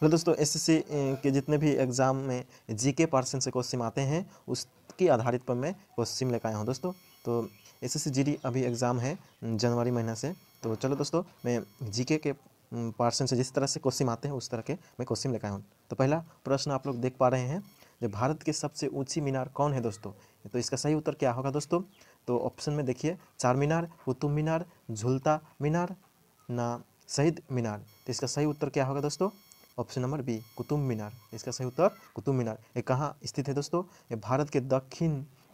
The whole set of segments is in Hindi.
तो दोस्तों एसएससी के जितने भी एग्ज़ाम में जीके पार्सन से क्वेश्चन आते हैं उसके आधारित पर मैं क्वेश्चन लेकर आया हूँ दोस्तों तो एस एस अभी एग्ज़ाम है जनवरी महीना से तो चलो दोस्तों मैं जीके के पार्सन से जिस तरह से क्वेश्चन आते हैं उस तरह के मैं क्वेश्चन लेकर आया हूँ तो पहला प्रश्न आप लोग देख पा रहे हैं जो भारत के सबसे ऊँची मीनार कौन है दोस्तों तो इसका सही उत्तर क्या होगा दोस्तों तो ऑप्शन में देखिए चार मीनार कुतुब मीनार झुलता मीनार ना शहीद मीनार तो इसका सही उत्तर क्या होगा दोस्तों option number B Qutub Minar इसका सही उत्तर कुतुब मीनार ये कहाँ स्थित है दोस्तों ये भारत के दक्षिण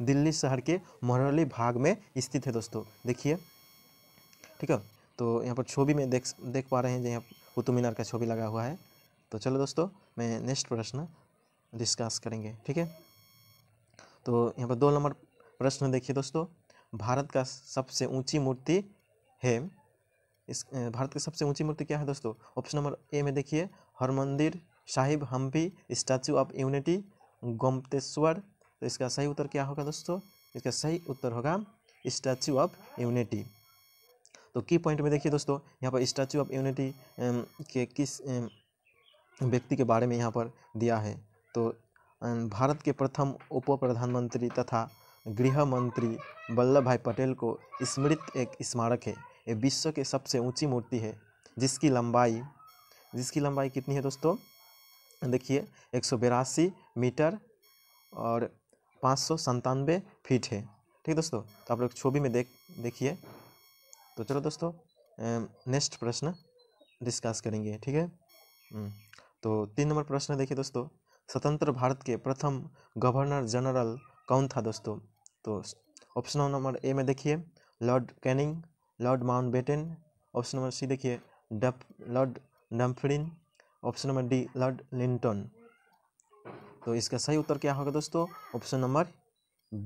दिल्ली शहर के मोहरली भाग में स्थित है दोस्तों देखिए ठीक है तो यहाँ पर छवि में देख देख पा रहे हैं यहाँ कुतुब मीनार का छवि लगा हुआ है तो चलो दोस्तों मैं नेक्स्ट प्रश्न डिस्कस करेंगे ठीक है तो यहाँ पर दो नंबर प्रश्न देखिए दोस्तों भारत का सबसे ऊंची मूर्ति है इस भारत की सबसे ऊंची मूर्ति क्या है दोस्तों ऑप्शन नंबर ए में देखिए Harmandir Sahib Hampi Statue of Unity Gomateshwara तो इसका सही उत्तर क्या होगा दोस्तों इसका सही उत्तर होगा स्टैचू ऑफ यूनिटी तो की पॉइंट में देखिए दोस्तों यहाँ पर स्टैचू ऑफ यूनिटी के किस व्यक्ति के बारे में यहाँ पर दिया है तो भारत के प्रथम उप प्रधानमंत्री तथा गृह मंत्री वल्लभ भाई पटेल को स्मृत एक स्मारक है ये विश्व के सबसे ऊंची मूर्ति है जिसकी लंबाई जिसकी लंबाई कितनी है दोस्तों देखिए एक मीटर और पाँच सौ संतानवे फीट है ठीक है दोस्तों तो आप लोग छवि में देख देखिए तो चलो दोस्तों नेक्स्ट प्रश्न डिस्कस करेंगे ठीक है हम्म, तो तीन नंबर प्रश्न देखिए दोस्तों स्वतंत्र भारत के प्रथम गवर्नर जनरल कौन था दोस्तों तो ऑप्शन नंबर ए में देखिए Lord Canning Lord Mount option number C देखिए डप Lord Dufferin option number D Lord Lytton तो इसका सही उत्तर क्या होगा दोस्तों ऑप्शन नंबर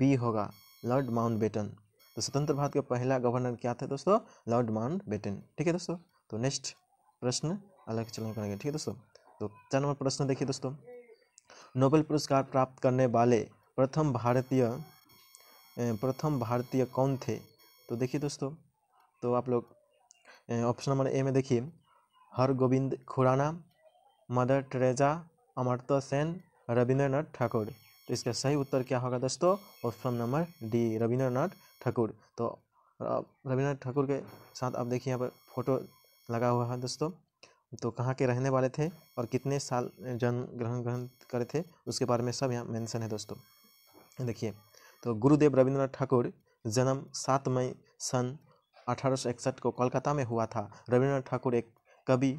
बी होगा लॉर्ड माउंटबेटन तो स्वतंत्र भारत का पहला गवर्नर क्या था दोस्तों लॉर्ड माउंटबेटन ठीक है दोस्तों तो नेक्स्ट प्रश्न अलग चलन करेंगे ठीक है दोस्तों तो चार नंबर प्रश्न देखिए दोस्तों नोबेल पुरस्कार प्राप्त करने वाले प्रथम भारतीय प्रथम भारतीय कौन थे तो देखिए दोस्तों तो आप लोग ऑप्शन नंबर ए में देखिए हरगोविंद खुराना मदर टेरेजा अमर्त्य सेन रविंद्रनाथ ठाकुर तो इसका सही उत्तर क्या होगा दोस्तों option number D Rabindranath Thakur तो रविंद्रनाथ ठाकुर के साथ आप देखिए यहाँ पर फोटो लगा हुआ है दोस्तों तो कहाँ के रहने वाले थे और कितने साल जन्म ग्रहण ग्रहण करे थे उसके बारे में सब यहाँ मेंशन है दोस्तों देखिए तो गुरुदेव रविंद्रनाथ ठाकुर जन्म सात मई सन अठारह को कोलकाता में हुआ था रविंद्रनाथ ठाकुर एक कवि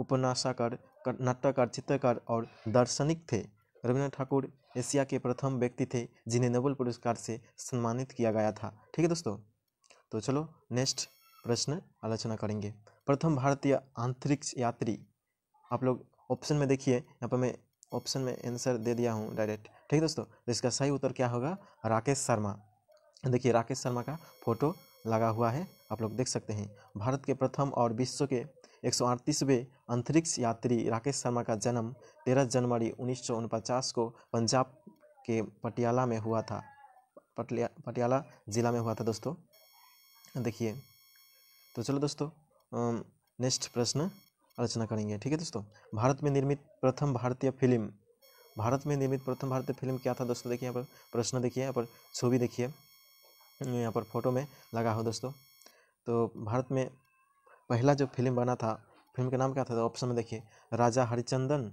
उपन्यासकार नाटककार चित्रकार और दार्शनिक थे रविन्द्रनाथ ठाकुर एशिया के प्रथम व्यक्ति थे जिन्हें नोबेल पुरस्कार से सम्मानित किया गया था ठीक है दोस्तों तो चलो नेक्स्ट प्रश्न आलोचना करेंगे प्रथम भारतीय अंतरिक्ष यात्री आप लोग ऑप्शन में देखिए यहाँ पर मैं ऑप्शन में आंसर दे दिया हूँ डायरेक्ट ठीक है दोस्तों तो इसका सही उत्तर क्या होगा राकेश शर्मा देखिए राकेश शर्मा का फोटो लगा हुआ है आप लोग देख सकते हैं भारत के प्रथम और विश्व के एक अंतरिक्ष यात्री राकेश शर्मा का जन्म 13 जनवरी उन्नीस को पंजाब के पटियाला में हुआ था पटिया पटियाला ज़िला में हुआ था दोस्तों देखिए तो चलो दोस्तों नेक्स्ट प्रश्न आलोचना करेंगे ठीक है दोस्तों भारत में निर्मित प्रथम भारतीय फिल्म भारत में निर्मित प्रथम भारतीय फिल्म क्या था दोस्तों देखिए यहाँ पर प्रश्न देखिए यहाँ पर छवि देखिए यहाँ पर फोटो में लगा हो दोस्तों तो भारत में पहला जो फिल्म बना था फिल्म का नाम क्या था तो ऑप्शन में देखिए राजा हरिचंदन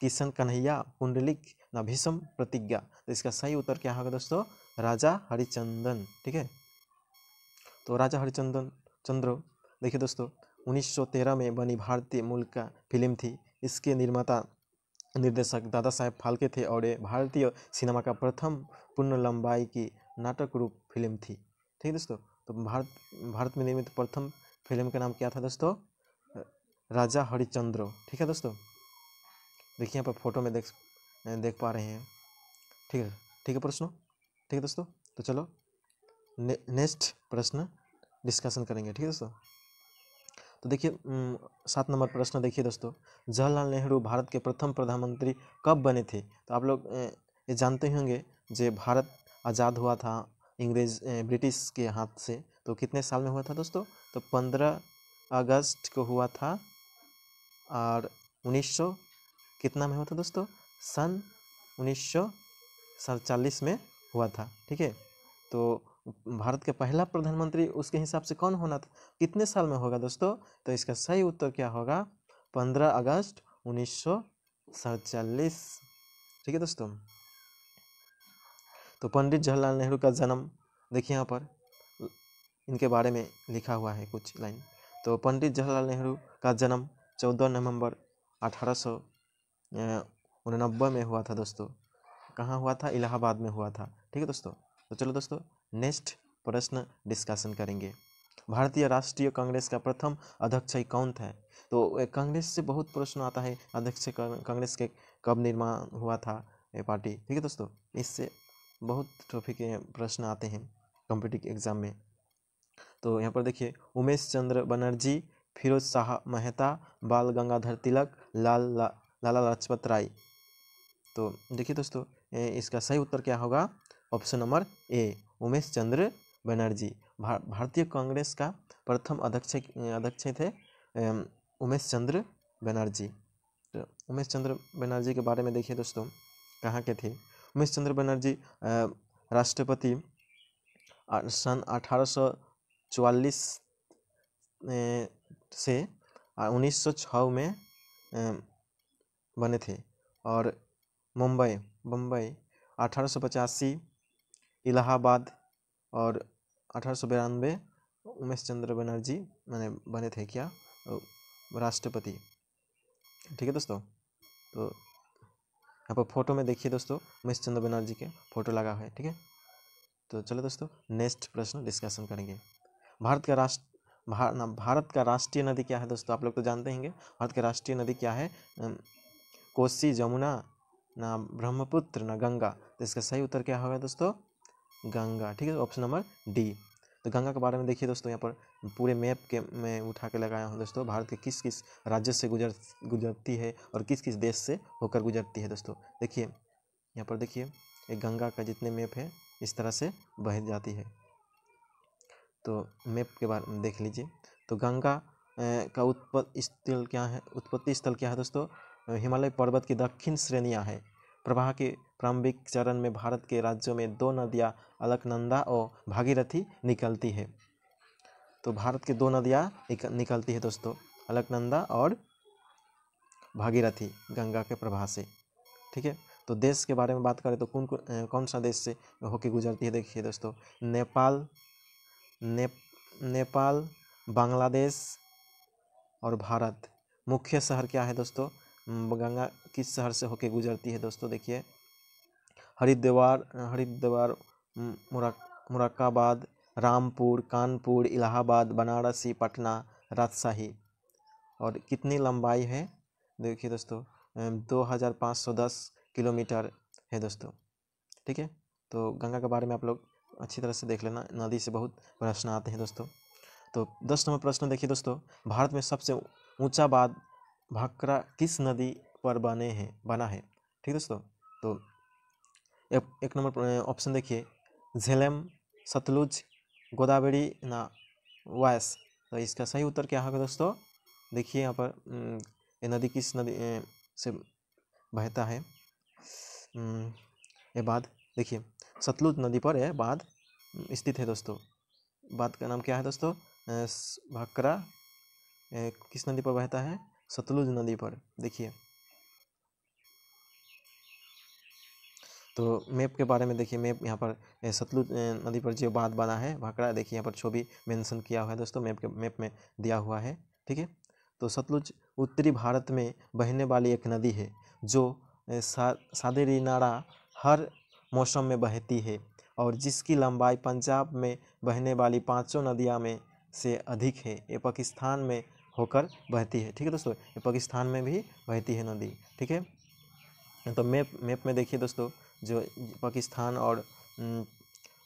किशन कन्हैया पुंडलिक ना प्रतिज्ञा तो इसका सही उत्तर क्या होगा दोस्तों राजा हरिचंदन ठीक है तो राजा हरिचंदन चंद्र देखिए दोस्तों 1913 में बनी भारतीय मूल का फिल्म थी इसके निर्माता निर्देशक दादा साहेब फाल्के थे और ये भारतीय सिनेमा का प्रथम पूर्ण लंबाई की नाटक रूप फिल्म थी ठीक है दोस्तों तो भारत भारत में निर्मित प्रथम फिल्म का नाम क्या था दोस्तों राजा हरिचंद्र ठीक है दोस्तों देखिए यहाँ पर फोटो में देख देख पा रहे हैं ठीक है ठीक है प्रश्नों ठीक है दोस्तों तो चलो ने, नेक्स्ट प्रश्न डिस्कशन करेंगे ठीक है दोस्तों तो देखिए सात नंबर प्रश्न देखिए दोस्तों जवाहरलाल नेहरू भारत के प्रथम प्रधानमंत्री कब बने थे तो आप लोग ये जानते ही होंगे जो भारत आज़ाद हुआ था इंग्रेज ब्रिटिश के हाथ से तो कितने साल में हुआ था दोस्तों तो पंद्रह अगस्त को हुआ था और उन्नीस सौ कितना में हुआ था दोस्तों सन उन्नीस सौ सड़चालीस में हुआ था ठीक है तो भारत के पहला प्रधानमंत्री उसके हिसाब से कौन होना था कितने साल में होगा दोस्तों तो इसका सही उत्तर क्या होगा पंद्रह अगस्त उन्नीस सौ सड़चालीस ठीक है दोस्तों तो पंडित जवाहरलाल नेहरू का जन्म देखिए यहाँ पर इनके बारे में लिखा हुआ है कुछ लाइन तो पंडित जवाहरलाल नेहरू का जन्म चौदह नवंबर अठारह सौ में हुआ था दोस्तों कहाँ हुआ था इलाहाबाद में हुआ था ठीक है दोस्तों तो चलो दोस्तों नेक्स्ट प्रश्न डिस्कशन करेंगे भारतीय राष्ट्रीय कांग्रेस का प्रथम अध्यक्ष कौन था तो कांग्रेस से बहुत प्रश्न आता है अध्यक्ष कांग्रेस के कब निर्माण हुआ था ये पार्टी ठीक है दोस्तों इससे बहुत टॉपिक प्रश्न आते हैं कॉम्पिटिटिव एग्जाम में तो यहाँ पर देखिए उमेश चंद्र बनर्जी फिरोज शाह मेहता बाल गंगाधर तिलक लाल ला, लाला लाजपत राय तो देखिए दोस्तों इसका सही उत्तर क्या होगा option number A Umesh Chandra Banerjee भा, भारतीय कांग्रेस का प्रथम अध्यक्ष अध्यक्ष थे उमेश चंद्र बनर्जी तो उमेश चंद्र बनर्जी के बारे में देखिए दोस्तों कहाँ के थे उमेश चंद्र बनर्जी राष्ट्रपति सन अठारह चौवालीस से उन्नीस सौ छ में बने थे और मुंबई बम्बई अठारह सौ पचासी इलाहाबाद और अठारह सौ बिरानवे उमेश चंद्र बनर्जी मैंने बने थे क्या राष्ट्रपति ठीक है दोस्तों तो यहाँ पर फोटो में देखिए दोस्तों उमेश चंद्र बनर्जी के फोटो लगा है ठीक है तो चलो दोस्तों नेक्स्ट प्रश्न डिस्कशन करेंगे भारत का राष्ट्र भारत का राष्ट्रीय नदी क्या है दोस्तों आप लोग तो जानते होंगे भारत का राष्ट्रीय नदी क्या है कोसी जमुना ना ब्रह्मपुत्र ना गंगा तो इसका सही उत्तर क्या होगा दोस्तों गंगा ठीक है ऑप्शन नंबर डी तो गंगा के बारे में देखिए दोस्तों यहाँ पर पूरे मैप के मैं उठा के लगाया हूँ दोस्तों भारत के किस किस राज्य से गुजर गुजरती है और किस किस देश से होकर गुजरती है दोस्तों देखिए यहाँ पर देखिए एक गंगा का जितने मैप है इस तरह से बह जाती है तो मैप के बारे में देख लीजिए तो गंगा का उत्पत्ति स्थल क्या है उत्पत्ति स्थल क्या है दोस्तों हिमालय पर्वत की दक्षिण श्रेणियाँ है प्रवाह के प्रारंभिक चरण में भारत के राज्यों में दो नदियाँ अलकनंदा और भागीरथी निकलती है तो भारत के दो नदियाँ निकलती है दोस्तों अलकनंदा और भागीरथी गंगा के प्रवाह से ठीक है तो देश के बारे में बात करें तो कौन कौन सा देश से होके गुजरती है देखिए दोस्तों नेपाल ने नेपाल बांग्लादेश और भारत मुख्य शहर क्या है दोस्तों गंगा किस शहर से होके गुजरती है दोस्तों देखिए हरिद्वार हरिद्वार मुरक मुरक्काबाद रामपुर कानपुर इलाहाबाद बनारसी पटना राजशाही और कितनी लंबाई है देखिए दोस्तों 2510 किलोमीटर है दोस्तों ठीक है तो गंगा के बारे में आप लोग अच्छी तरह से देख लेना नदी से बहुत प्रश्न आते हैं दोस्तों तो दस नंबर प्रश्न देखिए दोस्तों भारत में सबसे ऊंचा बाद भाकरा किस नदी पर बने हैं बना है ठीक दोस्तों तो ए, एक नंबर ऑप्शन देखिए झेलम सतलुज गोदावरी ना वायस तो इसका सही उत्तर क्या होगा दोस्तों देखिए यहाँ पर ये नदी किस नदी से बहता है ये बाद देखिए सतलुज नदी पर है बाद स्थित है दोस्तों बात का नाम क्या है दोस्तों भाकरा किस नदी पर बहता है सतलुज नदी पर देखिए तो मैप के बारे में देखिए मैप यहाँ पर सतलुज नदी पर जो बात बना है भाकरा देखिए यहाँ पर भी मेंशन किया हुआ है दोस्तों मैप के मैप में दिया हुआ है ठीक है तो सतलुज उत्तरी भारत में बहने वाली एक नदी है जो सा, सादेरी नाड़ा हर मौसम में बहती है और जिसकी लंबाई पंजाब में बहने वाली पांचों नदियाँ में से अधिक है ये पाकिस्तान में होकर बहती है ठीक है दोस्तों ये पाकिस्तान में भी बहती है नदी ठीक है तो मैप मैप में देखिए दोस्तों जो पाकिस्तान और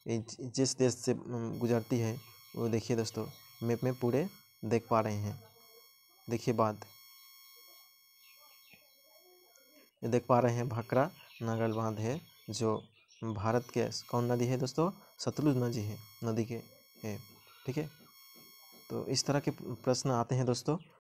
जिस देश से गुजरती है वो देखिए दोस्तों मैप में पूरे देख पा रहे हैं देखिए बात देख पा रहे हैं भाकरा नागल बांध है जो भारत के कौन नदी है दोस्तों सतलुज नदी है नदी के है ठीक है तो इस तरह के प्रश्न आते हैं दोस्तों